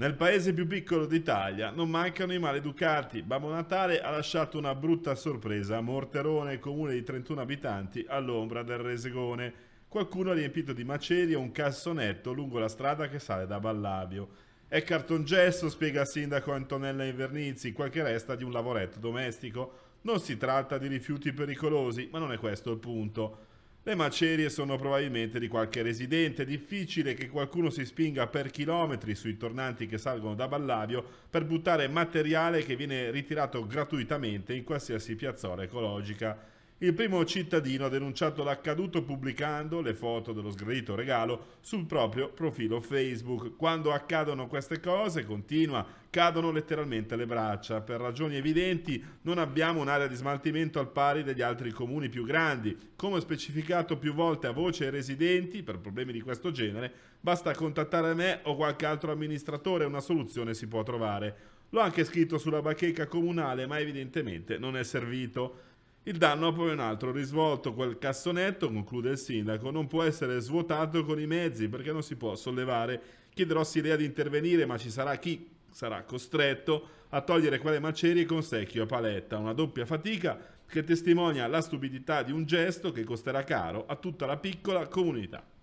Nel paese più piccolo d'Italia non mancano i maleducati. Babbo Natale ha lasciato una brutta sorpresa a Morterone, comune di 31 abitanti, all'ombra del Resegone. Qualcuno ha riempito di macerie un cassonetto lungo la strada che sale da Ballabio. È cartongesso, spiega il sindaco Antonella Invernizi, qualche resta di un lavoretto domestico. Non si tratta di rifiuti pericolosi, ma non è questo il punto. Le macerie sono probabilmente di qualche residente, è difficile che qualcuno si spinga per chilometri sui tornanti che salgono da Ballavio per buttare materiale che viene ritirato gratuitamente in qualsiasi piazzola ecologica il primo cittadino ha denunciato l'accaduto pubblicando le foto dello sgradito regalo sul proprio profilo Facebook. Quando accadono queste cose, continua, cadono letteralmente le braccia. Per ragioni evidenti non abbiamo un'area di smaltimento al pari degli altri comuni più grandi. Come specificato più volte a voce ai residenti, per problemi di questo genere, basta contattare me o qualche altro amministratore, e una soluzione si può trovare. L'ho anche scritto sulla bacheca comunale, ma evidentemente non è servito. Il danno ha poi un altro risvolto, quel cassonetto, conclude il sindaco, non può essere svuotato con i mezzi perché non si può sollevare. Chiederò Sirea di intervenire, ma ci sarà chi sarà costretto a togliere quelle macerie con secchio e paletta, una doppia fatica che testimonia la stupidità di un gesto che costerà caro a tutta la piccola comunità.